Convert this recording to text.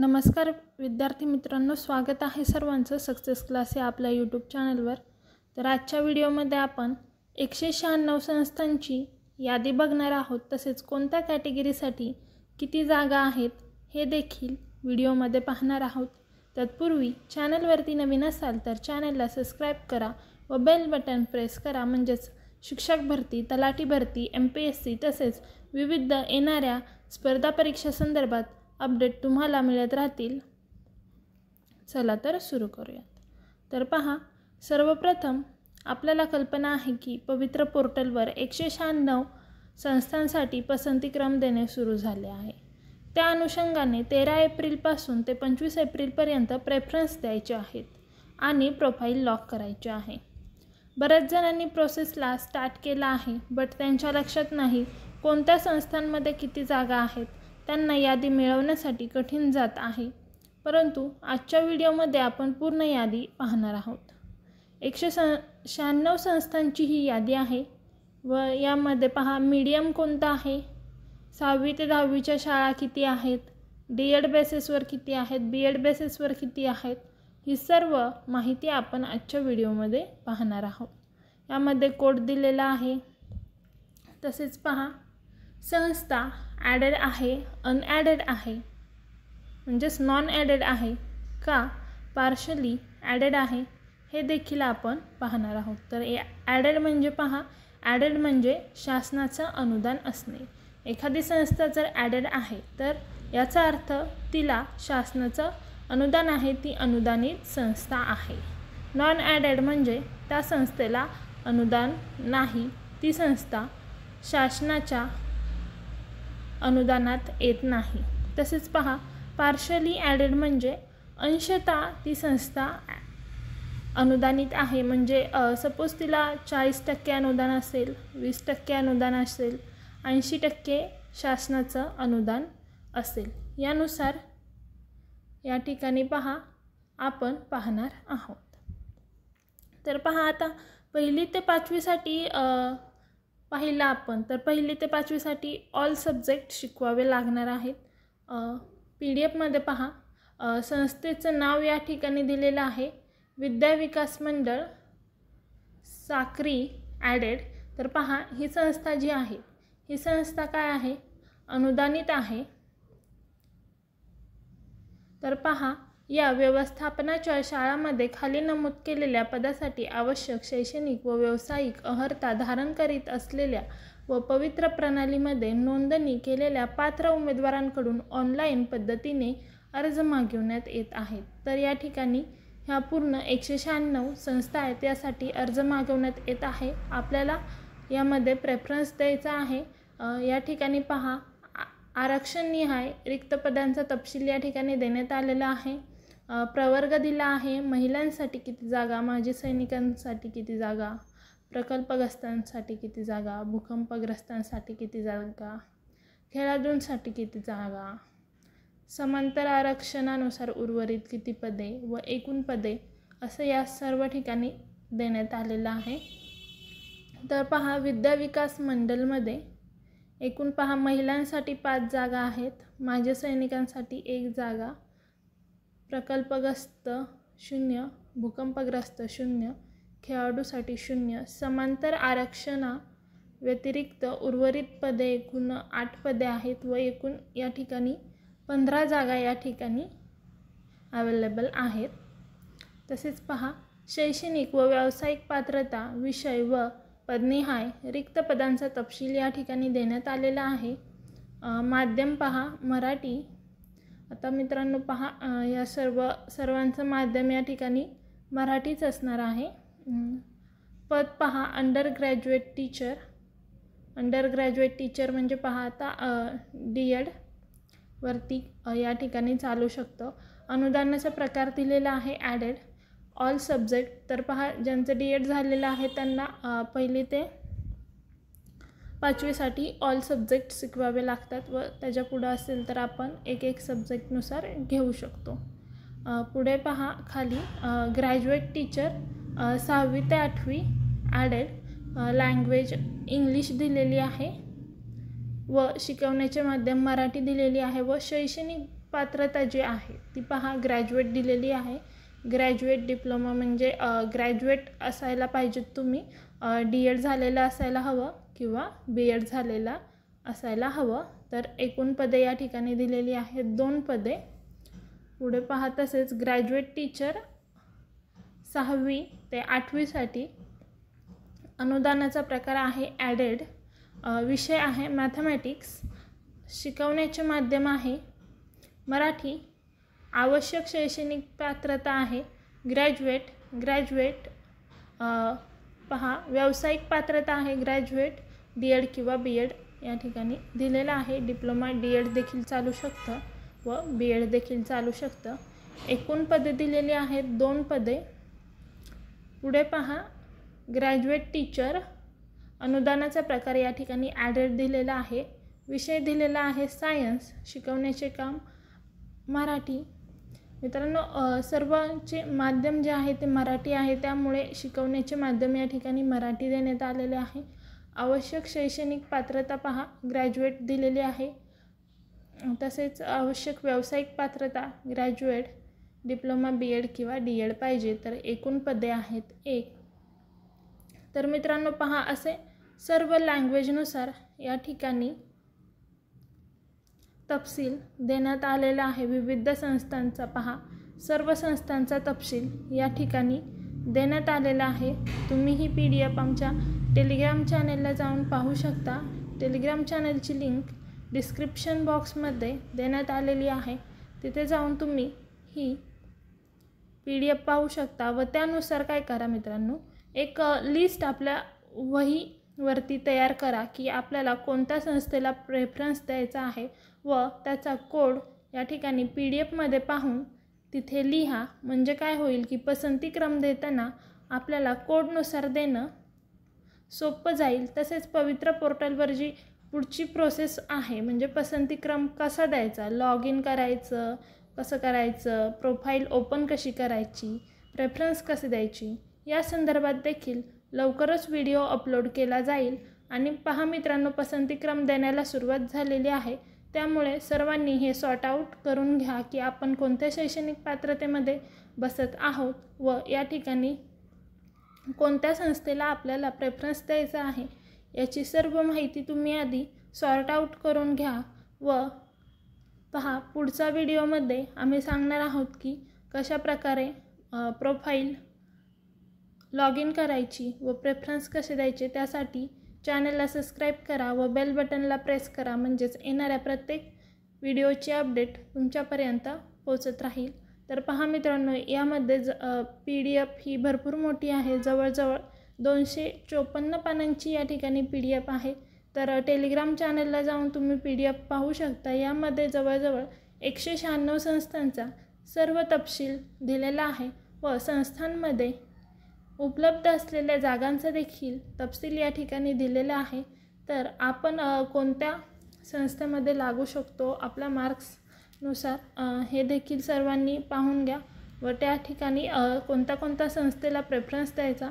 नमस्कार विद्यार्थी मित्रांनो स्वागत आहे सर्वांचं सक्सेस क्लास या आपल्या यूट्यूब चॅनलवर तर आजच्या व्हिडिओमध्ये आपण एकशे शहाण्णव संस्थांची यादी बघणार आहोत तसेच कोणत्या कॅटेगरीसाठी किती जागा आहेत हे देखील व्हिडिओमध्ये पाहणार आहोत तत्पूर्वी चॅनलवरती नवीन असाल तर चॅनलला सबस्क्राईब करा व बेल बटन प्रेस करा म्हणजेच शिक्षक भरती तलाठी भरती एम पी एस सी तसेच विविध येणाऱ्या स्पर्धा परीक्षा संदर्भात अपडेट तुम्हाला मिळत राहतील चला तर सुरू करूयात तर पहा सर्वप्रथम आपल्याला कल्पना आहे की पवित्र पोर्टलवर एकशे शहाण्णव संस्थांसाठी पसंतीक्रम देणे सुरू झाले आहे त्या अनुषंगाने तेरा एप्रिलपासून ते पंचवीस एप्रिलपर्यंत प्रेफरन्स द्यायचे आहेत आणि प्रोफाईल लॉक करायचे आहे बऱ्याच जणांनी प्रोसेसला स्टार्ट केला आहे बट त्यांच्या लक्षात नाही कोणत्या संस्थांमध्ये किती जागा आहेत त्यांना यादी मिळवण्यासाठी कठीण जात आहे परंतु आजच्या व्हिडिओमध्ये आपण पूर्ण यादी पाहणार आहोत एकशे स शहाण्णव संस्थांची ही यादी आहे व यामध्ये पहा मीडियम कोणता आहे सहावी ते दहावीच्या शाळा किती आहेत डी एड बेसेसवर किती आहेत बी एड बेसेसवर किती आहेत ही सर्व माहिती आपण आजच्या व्हिडिओमध्ये पाहणार आहोत यामध्ये कोड दिलेला आहे तसेच पहा संस्था ॲडेड आहे अनॲडेड आहे म्हणजेच नॉन ॲडेड आहे का पार्शली ॲडेड आहे हे देखील आपण पाहणार आहोत तर ॲडेड म्हणजे पहा ॲडेड म्हणजे शासनाचं अनुदान असणे एखादी संस्था जर ॲडेड आहे तर याचा अर्थ तिला शासनाचं अनुदान आहे ती अनुदानित संस्था आहे नॉन ॲडेड म्हणजे त्या संस्थेला अनुदान नाही ती संस्था शासनाच्या अनुदानात येत नाही तसेच पहा पार्शली ॲडेड म्हणजे अंशता ती संस्था अनुदानित आहे म्हणजे सपोज तिला चाळीस टक्के अनुदान असेल वीस टक्के अनुदान असेल ऐंशी टक्के शासनाचं अनुदान असेल यानुसार या ठिकाणी पहा आपण पाहणार आहोत तर पहा आता पहिली ते पाचवीसाठी पाहिला आपण तर पहिली ते पाचवीसाठी ऑल सब्जेक्ट शिकवावे लागणार आहेत पी डी एफमध्ये पहा संस्थेचं नाव या ठिकाणी दिलेलं आहे विद्या विकास मंडळ साकरी ॲडेड तर पहा ही संस्था जी आहे ही संस्था काय आहे अनुदानित आहे तर पहा या व्यवस्थापनाच्या शाळामध्ये खाली नमूद केलेल्या पदासाठी आवश्यक शैक्षणिक व व्यावसायिक अहर्ता धारण करीत असलेल्या व पवित्र प्रणालीमध्ये नोंदणी केलेल्या पात्र उमेदवारांकडून ऑनलाईन पद्धतीने अर्ज मागविण्यात येत आहेत तर या ठिकाणी ह्या पूर्ण एकशे शहाण्णव संस्था आहेत यासाठी अर्ज मागवण्यात येत आहे आपल्याला यामध्ये प्रेफरन्स द्यायचा आहे या ठिकाणी पहा आरक्षण रिक्त पदांचा तपशील या ठिकाणी देण्यात आलेला आहे प्रवर्ग दिला आहे महिलांसाठी किती जागा माजी सैनिकांसाठी किती जागा प्रकल्पग्रस्तांसाठी किती जागा भूकंपग्रस्तांसाठी किती जागा खेळाडूंसाठी किती जागा समांतर आरक्षणानुसार उर्वरित किती पदे व एकूण पदे असं या सर्व ठिकाणी देण्यात आलेलं आहे तर पहा विद्याविकास मंडलमध्ये एकूण पहा महिलांसाठी पाच जागा आहेत माझ्या सैनिकांसाठी एक जागा प्रकल्पग्रस्त शून्य भूकंपग्रस्त शून्य खेळाडूसाठी शून्य समांतर आरक्षणा व्यतिरिक्त उर्वरित पदे एकूण आठ पदे आहेत व एकूण या ठिकाणी पंधरा जागा या ठिकाणी अवेलेबल आहेत तसेच पहा शैक्षणिक व व्यावसायिक पात्रता विषय व पदनिहाय रिक्त पदांचा तपशील या ठिकाणी देण्यात आलेला आहे माध्यम पहा मराठी आता मित्रांनो पहा या सर्व सर्वांचं माध्यम या ठिकाणी मराठीच असणार आहे पद पहा undergraduate teacher undergraduate teacher म्हणजे पहा आता डी एड वरती या ठिकाणी चालू शकतं अनुदानाचा प्रकार दिलेला आहे ॲडेड ऑल सब्जेक्ट तर पहा ज्यांचं डी एड झालेलं आहे त्यांना पहिले ते पाचवीसाठी ऑल सब्जेक्ट शिकवावे लागतात व त्याच्या पुढं असेल तर आपण एक एक सब्जेक्टनुसार घेऊ शकतो पुढे पहा खाली ग्रॅज्युएट टीचर सहावी ते आठवी ॲडेड लँग्वेज इंग्लिश दिलेली आहे व शिकवण्याचे माध्यम मराठी दिलेली आहे व शैक्षणिक पात्रता जी आहे ती पहा ग्रॅज्युएट दिलेली आहे ग्रॅज्युएट डिप्लोमा म्हणजे ग्रॅज्युएट असायला पाहिजेत तुम्ही डी एड झालेलं असायला हवं किंवा बी एड झालेला असायला हवं तर एकूण पदे या ठिकाणी दिलेली आहेत दोन पदे पुढे पहा तसेच ग्रॅज्युएट टीचर सहावी ते आठवीसाठी अनुदानाचा प्रकार आहे ॲडेड विषय आहे मॅथमॅटिक्स शिकवण्याचे माध्यम आहे मराठी आवश्यक शैक्षणिक पात्रता आहे ग्रॅज्युएट ग्रॅज्युएट पहा व्यावसायिक पात्रता आहे ग्रॅज्युएट बी एड किंवा बी एड या ठिकाणी दिलेला आहे डिप्लोमा डी एड देखील चालू शकतं व बी एड देखील चालू शकतं एकूण पदे दिलेली आहेत दोन पदे पुढे पहा ग्रॅज्युएट टीचर अनुदानाचा प्रकार या ठिकाणी ॲडेड दिलेला आहे विषय दिलेला आहे सायन्स शिकवण्याचे काम मराठी मित्रांनो सर्वांचे माध्यम जे आहे ते मराठी आहे त्यामुळे शिकवण्याचे माध्यम या ठिकाणी मराठी देण्यात आलेले आहे आवश्यक शैक्षणिक पात्रता पहा ग्रॅज्युएट दिलेली आहे तसेच आवश्यक व्यावसायिक पात्रता ग्रॅज्युएट डिप्लोमा बी एड किंवा डी एड पाहिजे तर एकूण पदे आहेत एक तर मित्रांनो पहा असे सर्व लँग्वेजनुसार या ठिकाणी तपशील देण्यात आलेला आहे विविध संस्थांचा पहा सर्व संस्थांचा तपशील या ठिकाणी देण्यात आलेला आहे तुम्ही ही पी डी एफ आमच्या टेलिग्राम चॅनेलला जाऊन पाहू शकता टेलिग्राम चॅनेलची लिंक डिस्क्रिप्शन बॉक्समध्ये देण्यात आलेली आहे तिथे जाऊन तुम्ही ही पी डी एफ पाहू शकता व त्यानुसार काय करा मित्रांनो एक लिस्ट आपल्या वहीवरती तयार करा की आपल्याला कोणत्या संस्थेला प्रेफरन्स द्यायचा आहे व त्याचा कोड या ठिकाणी पी डी एफमध्ये पाहून तिथे लिहा म्हणजे काय होईल की पसंती क्रम देताना आपल्याला कोडनुसार देणं सोपं जाईल तसेच पवित्र पोर्टलवर जी पुढची प्रोसेस आहे म्हणजे पसंती क्रम कसा द्यायचा लॉग इन करायचं कसं करायचं प्रोफाईल ओपन कशी करायची प्रेफरन्स कशी द्यायची या संदर्भात देखील लवकरच व्हिडिओ अपलोड केला जाईल आणि पहा मित्रांनो पसंती क्रम देण्याला सुरुवात झालेली आहे त्यामुळे सर्वांनी हे सॉर्ट आऊट करून घ्या की आपण कोणत्या शैक्षणिक पात्रतेमध्ये बसत आहोत व या ठिकाणी कोणत्या संस्थेला आपल्याला प्रेफरन्स द्यायचा आहे याची सर्व माहिती तुम्ही आधी सॉर्ट आऊट करून घ्या व पहा पुढचा व्हिडिओमध्ये आम्ही सांगणार आहोत की कशा प्रकारे प्रोफाईल लॉग इन करायची व प्रेफरन्स कसे द्यायचे त्यासाठी चॅनलला सबस्क्राईब करा व बेल बटनला प्रेस करा म्हणजेच येणाऱ्या प्रत्येक व्हिडिओची अपडेट तुमच्यापर्यंत पोचत राहील तर पहा मित्रांनो यामध्ये ज पी डी एफ ही भरपूर मोठी आहे जवळजवळ दोनशे चोपन्न पानांची या ठिकाणी पी डी एफ आहे तर टेलिग्राम चॅनलला जाऊन तुम्ही पी डी एफ पाहू शकता यामध्ये जवळजवळ एकशे शहाण्णव संस्थांचा सर्व तपशील दिलेला आहे व संस्थांमध्ये उपलब्ध असलेल्या जागांचा देखील तपशील या ठिकाणी दिलेला आहे तर आपण कोणत्या संस्थेमध्ये लागू शकतो आपल्या मार्क्सनुसार हे देखील सर्वांनी पाहून घ्या व त्या ठिकाणी कोणत्या कोणत्या संस्थेला प्रेफरन्स द्यायचा